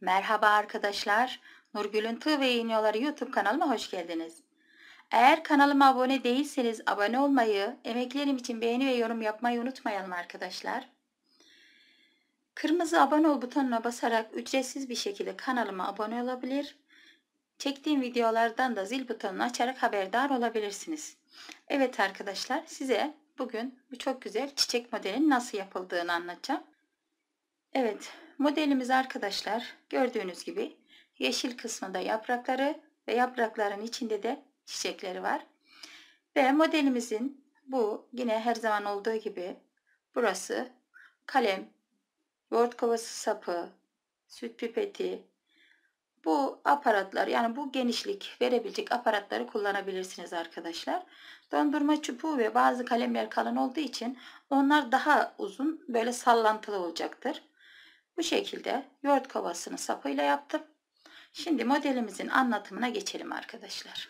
Merhaba arkadaşlar. Nurgül'ün Tığ ve Yayınyoları YouTube kanalıma hoş geldiniz. Eğer kanalıma abone değilseniz abone olmayı, emeklerim için beğeni ve yorum yapmayı unutmayalım arkadaşlar. Kırmızı abone ol butonuna basarak ücretsiz bir şekilde kanalıma abone olabilir. Çektiğim videolardan da zil butonunu açarak haberdar olabilirsiniz. Evet arkadaşlar size bugün bu çok güzel çiçek modelin nasıl yapıldığını anlatacağım. Evet modelimiz arkadaşlar gördüğünüz gibi yeşil kısmında yaprakları ve yaprakların içinde de çiçekleri var. Ve modelimizin bu yine her zaman olduğu gibi burası kalem, word kovası sapı, süt pipeti, bu aparatlar yani bu genişlik verebilecek aparatları kullanabilirsiniz arkadaşlar. Dondurma çubuğu ve bazı kalemler kalın olduğu için onlar daha uzun böyle sallantılı olacaktır. Bu şekilde yoğurt kovasını sapıyla yaptım. Şimdi modelimizin anlatımına geçelim arkadaşlar.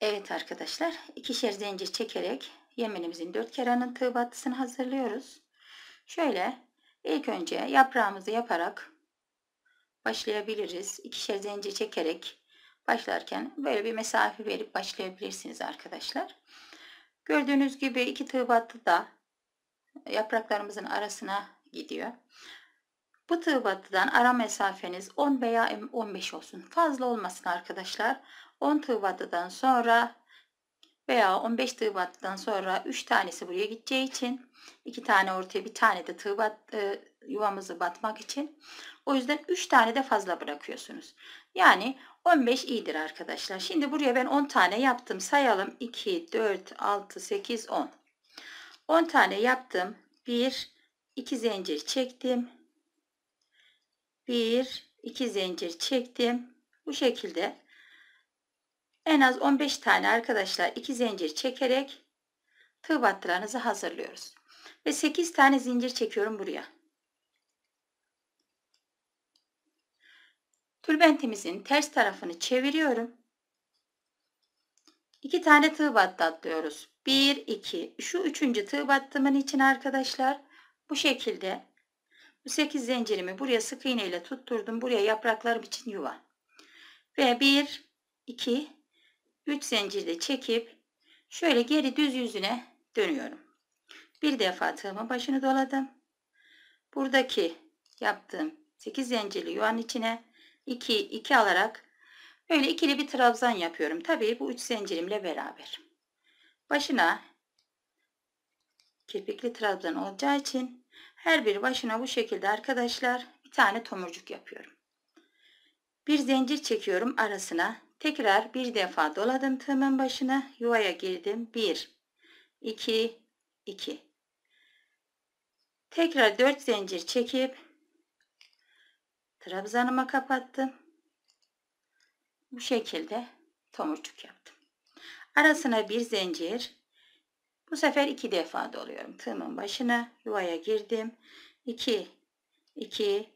Evet arkadaşlar ikişer zincir çekerek yemenimizin dört keranın tığ battısını hazırlıyoruz. Şöyle ilk önce yaprağımızı yaparak başlayabiliriz. İkişer zincir çekerek başlarken böyle bir mesafe verip başlayabilirsiniz arkadaşlar. Gördüğünüz gibi iki tığ battı da yapraklarımızın arasına gidiyor. Bu batıdan ara mesafeniz 10 veya 15 olsun. Fazla olmasın arkadaşlar. 10 tığ sonra veya 15 tığ sonra 3 tanesi buraya gideceği için 2 tane ortaya bir tane de tığ e, yuvamızı batmak için o yüzden 3 tane de fazla bırakıyorsunuz. Yani 15 iyidir arkadaşlar. Şimdi buraya ben 10 tane yaptım. Sayalım 2, 4, 6, 8, 10. 10 tane yaptım. 1, 2 zincir çektim. 1 2 zincir çektim. Bu şekilde en az 15 tane arkadaşlar 2 zincir çekerek tığ battılarınızı hazırlıyoruz. Ve 8 tane zincir çekiyorum buraya. Tülbentimizin ters tarafını çeviriyorum. 2 tane tığ battı atlıyoruz. 1 2 şu üçüncü tığ battımın için arkadaşlar bu şekilde bu 8 zincirimi buraya sık iğne ile tutturdum. Buraya yapraklarım için yuva. Ve 1, 2, 3 zincirde çekip şöyle geri düz yüzüne dönüyorum. Bir defa tığımın başını doladım. Buradaki yaptığım 8 zincirli yuvanın içine 2, 2 alarak böyle ikili bir trabzan yapıyorum. Tabii bu 3 zincirimle beraber. Başına kirpikli trabzan olacağı için her bir başına bu şekilde arkadaşlar bir tane tomurcuk yapıyorum. Bir zincir çekiyorum arasına. Tekrar bir defa doladım tığımın başına. Yuvaya girdim. 1, 2, 2. Tekrar 4 zincir çekip trabzanıma kapattım. Bu şekilde tomurcuk yaptım. Arasına bir zincir bu sefer iki defa doluyorum. Tığımın başına yuvaya girdim. 2 2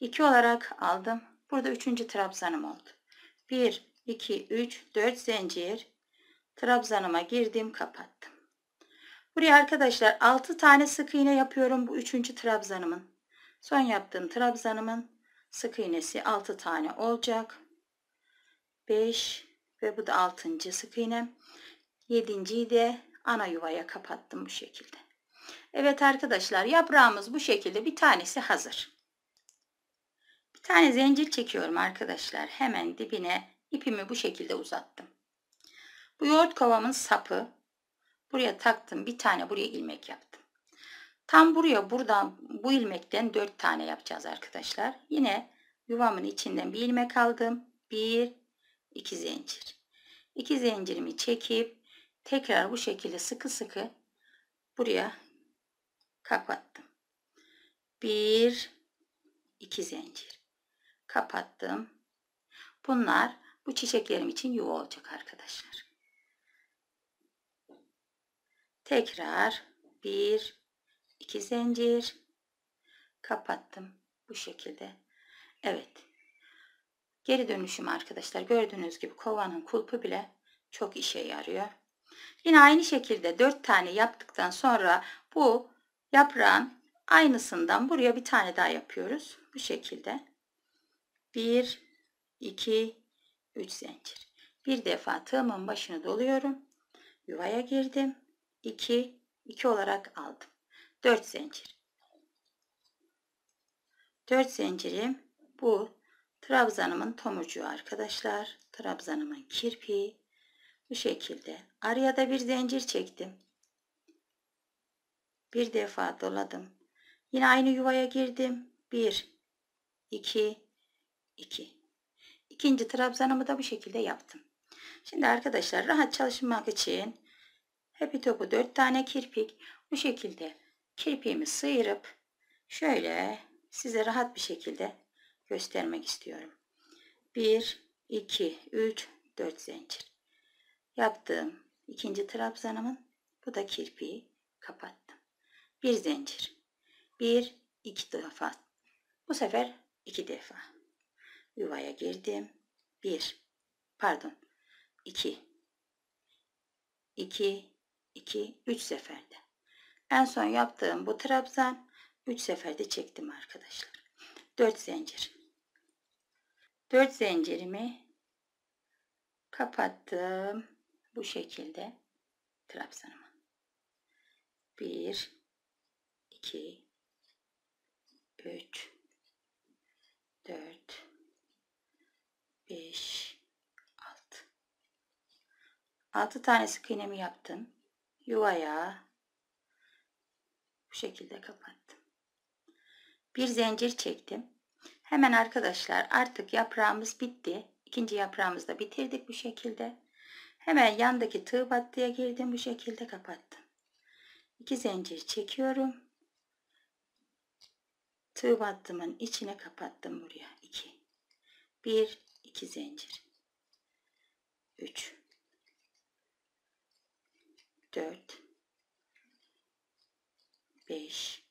2 olarak aldım. Burada üçüncü trabzanım oldu. 1 2 3 4 zincir trabzanıma girdim, kapattım. Buraya arkadaşlar 6 tane sık iğne yapıyorum bu üçüncü trabzanımın. Son yaptığım trabzanımın sık iğnesi 6 tane olacak. 5 ve bu da 6. sık iğnem. 7.yi de ana yuvaya kapattım bu şekilde. Evet arkadaşlar yaprağımız bu şekilde bir tanesi hazır. Bir tane zincir çekiyorum arkadaşlar. Hemen dibine ipimi bu şekilde uzattım. Bu yoğurt kovamın sapı buraya taktım. Bir tane buraya ilmek yaptım. Tam buraya buradan bu ilmekten 4 tane yapacağız arkadaşlar. Yine yuvamın içinden bir ilmek aldım. 1 2 zincir. 2 zincirimi çekip tekrar bu şekilde sıkı sıkı buraya kapattım. Bir, iki zincir kapattım. Bunlar bu çiçeklerim için yuva olacak arkadaşlar. Tekrar bir, iki zincir kapattım bu şekilde. Evet. Geri dönüşüm arkadaşlar gördüğünüz gibi kovanın kulpu bile çok işe yarıyor. Yine aynı şekilde 4 tane yaptıktan sonra bu yaprağın aynısından buraya bir tane daha yapıyoruz. Bu şekilde. 1, 2, 3 zincir. Bir defa tığımın başını doluyorum. Yuvaya girdim. 2, 2 olarak aldım. 4 zincir. 4 zincirim bu trabzanımın tomucuğu arkadaşlar. Trabzanımın kirpiği. Bu şekilde. Araya da bir zincir çektim. Bir defa doladım. Yine aynı yuvaya girdim. Bir, iki, iki. İkinci trabzanımı da bu şekilde yaptım. Şimdi arkadaşlar rahat çalışmak için hepi topu 4 tane kirpik bu şekilde kirpiğimi sıyırıp şöyle size rahat bir şekilde göstermek istiyorum. Bir, iki, üç, dört zincir. Yaptığım ikinci trabzanımın bu da kirpiği kapattım. Bir zincir. Bir, iki defa. Bu sefer iki defa. Yuvaya girdim. Bir, pardon. iki, iki, iki, üç seferde. En son yaptığım bu trabzan üç seferde çektim arkadaşlar. Dört zincir. Dört zincirimi kapattım. Bu şekilde trabzanımı. 1 2 3 4 5 6 6 tane sık iğnemi yaptım. Yuvaya bu şekilde kapattım. Bir zincir çektim. Hemen arkadaşlar artık yaprağımız bitti. İkinci yaprağımızı da bitirdik bu şekilde. Hemen yandaki tığ battıya girdim. Bu şekilde kapattım. İki zincir çekiyorum. Tığ battımın içine kapattım buraya. 2. Bir iki zincir. Üç. Dört. Beş.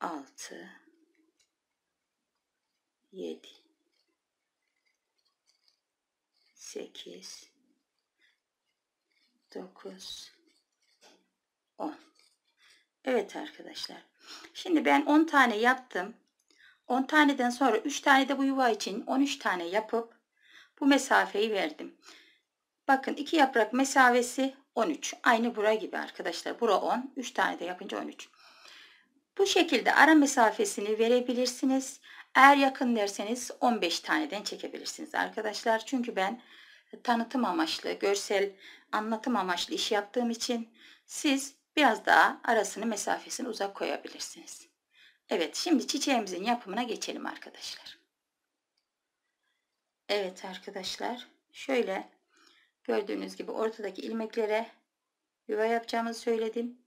Altı. Yedi. 8 9 10 Evet arkadaşlar. Şimdi ben 10 tane yaptım. 10 taneden sonra 3 tane de bu yuva için 13 tane yapıp bu mesafeyi verdim. Bakın iki yaprak mesafesi 13. Aynı bura gibi arkadaşlar. Bura 10. 3 tane de yapınca 13. Bu şekilde ara mesafesini verebilirsiniz. Eğer yakın derseniz 15 taneden çekebilirsiniz arkadaşlar. Çünkü ben e, tanıtım amaçlı, görsel anlatım amaçlı iş yaptığım için siz biraz daha arasını mesafesini uzak koyabilirsiniz. Evet şimdi çiçeğimizin yapımına geçelim arkadaşlar. Evet arkadaşlar şöyle gördüğünüz gibi ortadaki ilmeklere yuva yapacağımızı söyledim.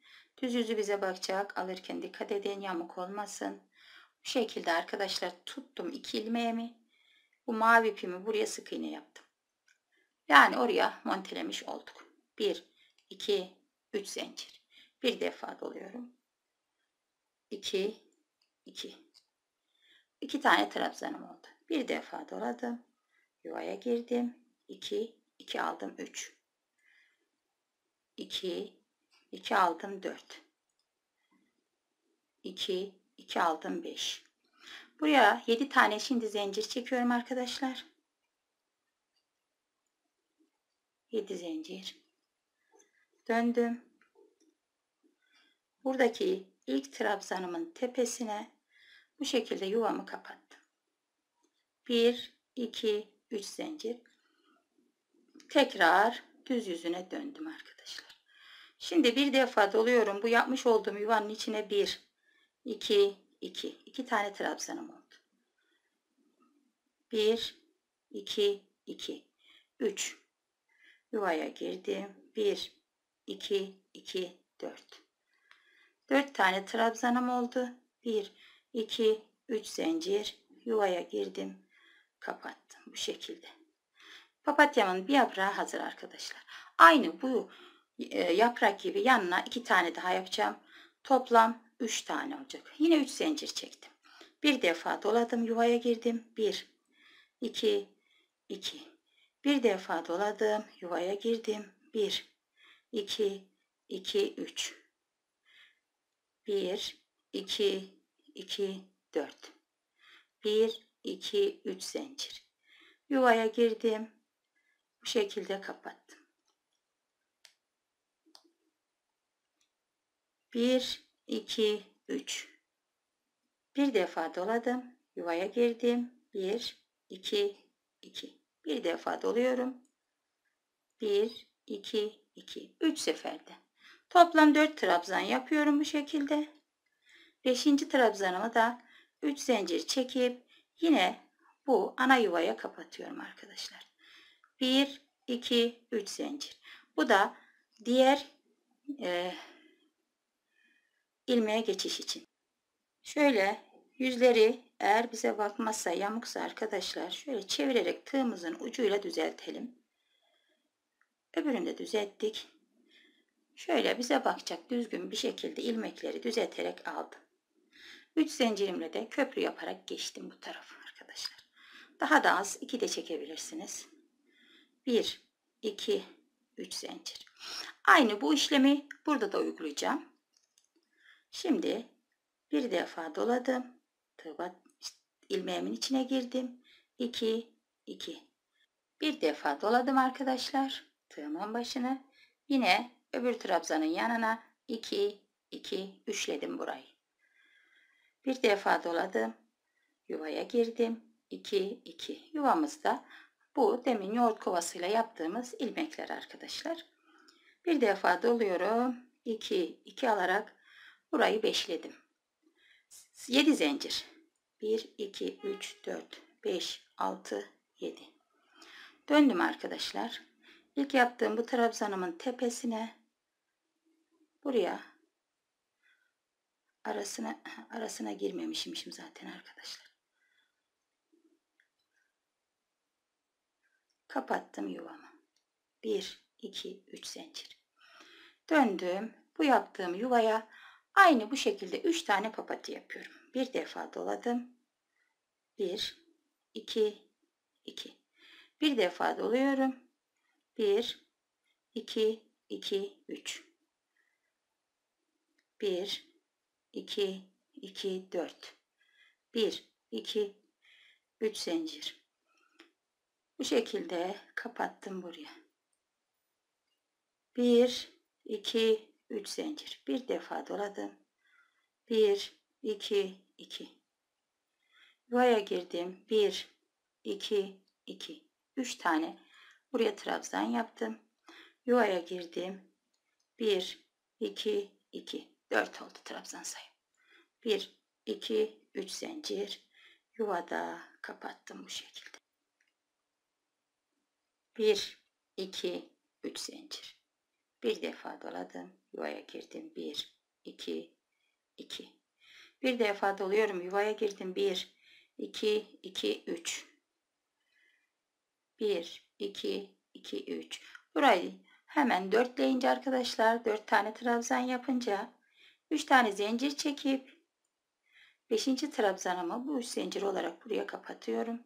Düz yüzü bize bakacak alırken dikkat edin yamuk olmasın. Bu şekilde arkadaşlar tuttum iki ilmeğimi. Bu mavi ipimi buraya sık iğne yaptım. Yani oraya montelemiş olduk. 1, 2, 3 zincir. Bir defa doluyorum. 2, 2. 2 tane trabzanım oldu. Bir defa doladım. Yuvaya girdim. 2, 2 aldım 3. 2, 2 aldım 4. 2, 2 aldım 5. Buraya 7 tane şimdi zincir çekiyorum arkadaşlar. 7 zincir. Döndüm. Buradaki ilk trabzanımın tepesine bu şekilde yuvamı kapattım. 1 2 3 zincir. Tekrar düz yüzüne döndüm arkadaşlar. Şimdi bir defa doluyorum. Bu yapmış olduğum yuvanın içine 1 2, 2. 2 tane trabzanım oldu. 1, 2, 2. 3. Yuvaya girdim. 1, 2, 2, 4. 4 tane trabzanım oldu. 1, 2, 3 zincir. Yuvaya girdim. Kapattım. Bu şekilde. Papatyamın bir yaprağı hazır arkadaşlar. Aynı bu e, yaprak gibi yanına iki tane daha yapacağım. Toplam 3 tane olacak. Yine 3 zincir çektim. Bir defa doladım yuvaya girdim. 1 2 2 Bir defa doladım yuvaya girdim. 1 2 2 3 1 2 2 4 1 2 3 zincir. Yuvaya girdim. Bu şekilde kapattım. 1 2, 3. Bir defa doladım. Yuvaya girdim. 1, 2, 2. Bir defa doluyorum. 1, 2, 2. 3 seferde. Toplam 4 trabzan yapıyorum bu şekilde. 5. trabzanımı da 3 zincir çekip yine bu ana yuvaya kapatıyorum arkadaşlar. 1, 2, 3 zincir. Bu da diğer e, ilmeğe geçiş için. Şöyle yüzleri eğer bize bakmazsa yamuksa arkadaşlar şöyle çevirerek tığımızın ucuyla düzeltelim. Öbürünü de düzelttik. Şöyle bize bakacak düzgün bir şekilde ilmekleri düzelterek aldım. 3 zincirimle de köprü yaparak geçtim bu tarafı arkadaşlar. Daha da az 2 de çekebilirsiniz. 1, 2, 3 zincir. Aynı bu işlemi burada da uygulayacağım. Şimdi bir defa doladım. Tırbat ilmeğimin içine girdim. 2 2 Bir defa doladım arkadaşlar. Tığımın başını. Yine öbür trabzanın yanına 2 2 üçledim burayı. Bir defa doladım. Yuvaya girdim. 2 2 yuvamızda bu demin yoğurt kovasıyla yaptığımız ilmekler arkadaşlar. Bir defa doluyorum. 2 2 alarak Burayı beşledim. 7 zincir. 1, 2, 3, 4, 5, 6, 7. Döndüm arkadaşlar. İlk yaptığım bu trabzanımın tepesine buraya arasına arasına girmemişim zaten arkadaşlar. Kapattım yuvamı. 1, 2, 3 zincir. Döndüm. Bu yaptığım yuvaya Aynı bu şekilde 3 tane papatı yapıyorum. Bir defa doladım. 1, 2, 2. Bir defa doluyorum. 1, 2, 2, 3. 1, 2, 2, 4. 1, 2, 3 zincir. Bu şekilde kapattım buraya. 1, 2, 3 zincir. Bir defa doladım. 1 2 2. Yuvaya girdim. 1 2 2. 3 tane buraya trabzan yaptım. Yuvaya girdim. 1 2 2. 4 oldu trabzan sayım. 1 2 3 zincir. Yuvada kapattım bu şekilde. 1 2 3 zincir. Bir defa doladım, yuvaya girdim. Bir, iki, iki. Bir defa doluyorum, yuvaya girdim. Bir, iki, iki, üç. Bir, iki, iki, üç. Burayı hemen dörtleyince arkadaşlar, dört tane trabzan yapınca, üç tane zincir çekip, beşinci trabzanımı bu üç zincir olarak buraya kapatıyorum.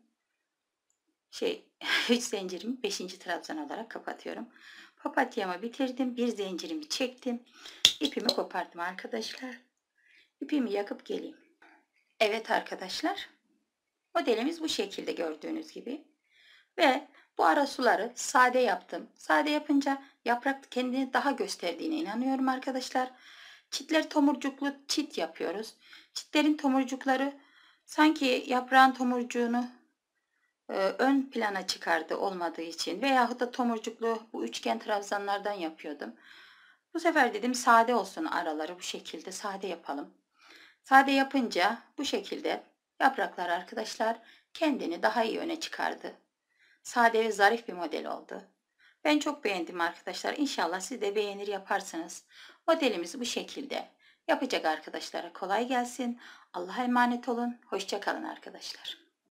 Şey, üç zincirimi beşinci trabzan olarak kapatıyorum. Papatyamı bitirdim. Bir zincirimi çektim. İpimi kopardım arkadaşlar. İpimi yakıp geleyim. Evet arkadaşlar. Modelimiz bu şekilde gördüğünüz gibi. Ve bu ara suları sade yaptım. Sade yapınca yaprak kendini daha gösterdiğine inanıyorum arkadaşlar. Çitler tomurcuklu çit yapıyoruz. Çitlerin tomurcukları sanki yaprağın tomurcuğunu e, ön plana çıkardı olmadığı için veyahut da tomurcuklu bu üçgen trabzanlardan yapıyordum. Bu sefer dedim sade olsun araları bu şekilde sade yapalım. Sade yapınca bu şekilde yapraklar arkadaşlar kendini daha iyi öne çıkardı. Sade ve zarif bir model oldu. Ben çok beğendim arkadaşlar. İnşallah siz de beğenir yaparsınız. Modelimiz bu şekilde. Yapacak arkadaşlara kolay gelsin. Allah'a emanet olun. Hoşçakalın arkadaşlar.